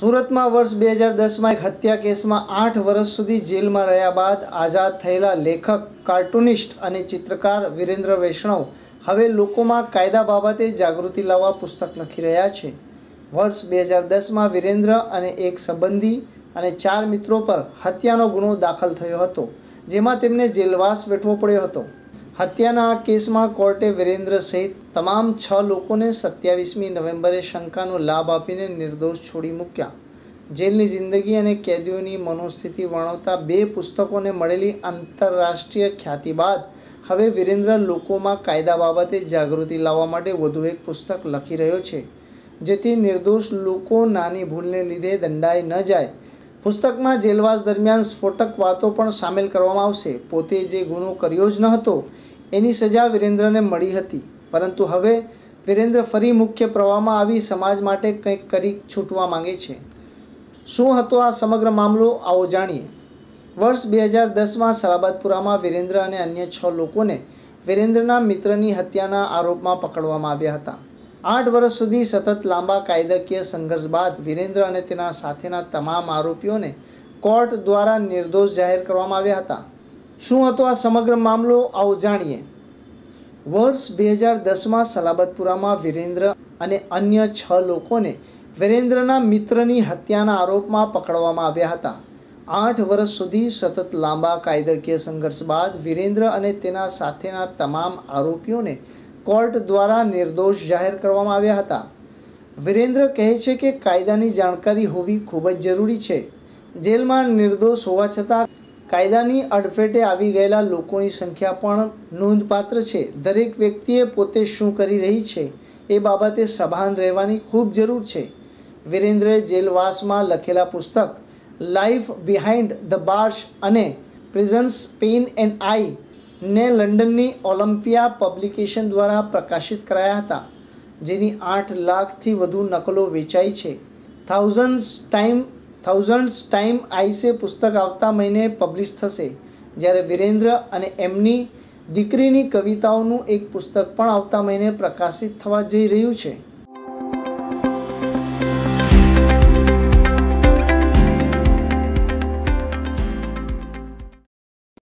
સુરતમાં વર્ષ બે હજાર દસમાં એક હત્યા કેસમાં આઠ વર્ષ સુધી જેલમાં રહ્યા બાદ આઝાદ થયેલા લેખક કાર્ટુનિસ્ટ અને ચિત્રકાર વિરેન્દ્ર વૈષ્ણવ હવે લોકોમાં કાયદા બાબતે જાગૃતિ લાવવા પુસ્તક લખી રહ્યા છે વર્ષ બે હજાર દસમાં વીરેન્દ્ર અને એક સંબંધી અને ચાર મિત્રો પર હત્યાનો ગુનો દાખલ થયો હતો જેમાં તેમને જેલવાસ વેઠવો પડ્યો હતો હત્યાના આ કેસમાં કોર્ટે વિરેન્દ્ર સહિત તમામ છ લોકોને સત્યાવીસમી નવેમ્બરે શંકાનો લાભ આપીને નિર્દોષ છોડી મૂક્યા જેલની જિંદગી અને કેદીઓની મનોસ્થિતિ વર્ણવતા બે પુસ્તકોને મળેલી આંતરરાષ્ટ્રીય ખ્યાતિ બાદ હવે વિરેન્દ્ર લોકોમાં કાયદા બાબતે જાગૃતિ લાવવા માટે વધુ એક પુસ્તક લખી રહ્યો છે જેથી નિર્દોષ લોકો નાની ભૂલને લીધે દંડાઈ ન જાય પુસ્તકમાં જેલવાસ દરમિયાન સ્ફોટક વાતો પણ સામેલ કરવામાં આવશે પોતે જે ગુનો કર્યો જ ન હતો એની સજા વિરેન્દ્રને મળી હતી પરંતુ હવે વિરેન્દ્ર ફરી મુખ્ય પ્રવાહમાં આવી સમાજ માટે કંઈક કરી છૂટવા માંગે છે શું હતો આ સમગ્ર મામલો આવો જાણીએ વર્ષ બે હજાર દસમાં સલાબતપુરામાં વિરેન્દ્ર અને અન્ય છ લોકોને વિરેન્દ્રના મિત્રની હત્યાના આરોપમાં પકડવામાં આવ્યા હતા આઠ વર્ષ સુધી સતત લાંબા કાયદાકીય સંઘર્ષ બાદ વિરેન્દ્ર અને તેના સાથેના તમામ આરોપીઓને કોર્ટ દ્વારા નિર્દોષ જાહેર કરવામાં આવ્યા હતા શું હતો આ સમગ્ર મામલો આવો જાણીએ વર્ષ બે હજાર દસમાં સલાબતપુરામાં વિરેન્દ્ર અને અન્ય છ લોકોને વિરેન્દ્રના મિત્રની હત્યાના આરોપમાં પકડવામાં આવ્યા હતા આઠ વર્ષ સુધી સતત લાંબા કાયદાકીય સંઘર્ષ બાદ વિરેન્દ્ર અને તેના સાથેના તમામ આરોપીઓને કોર્ટ દ્વારા નિર્દોષ જાહેર કરવામાં આવ્યા હતા વિરેન્દ્ર કહે છે કે કાયદાની જાણકારી હોવી ખૂબ જ જરૂરી છે જેલમાં નિર્દોષ હોવા છતાં કાયદાની અડફેટે આવી ગયેલા લોકોની સંખ્યા પણ નોંધપાત્ર છે દરેક વ્યક્તિએ પોતે શું કરી રહી છે એ બાબતે સભાન રહેવાની ખૂબ જરૂર છે વિરેન્દ્રએ જેલવાસમાં લખેલા પુસ્તક લાઈફ બિહાઇન્ડ ધ બાર્શ અને પ્રિઝન્સ પેઇન એન્ડ આઈ ને લંડનની ઓલિમ્પિયા પબ્લિકેશન દ્વારા પ્રકાશિત કરાયા હતા જેની આઠ લાખથી વધુ નકલો વેચાઈ છે થાઉઝન્ડ્સ ટાઈમ થાઉઝન્ડ્સ ટાઈમ આઈસે પુસ્તક આવતા મહિને પબ્લિશ થશે જ્યારે વિરેન્દ્ર અને એમની દીકરીની કવિતાઓનું એક પુસ્તક પણ આવતા મહિને પ્રકાશિત થવા જઈ રહ્યું છે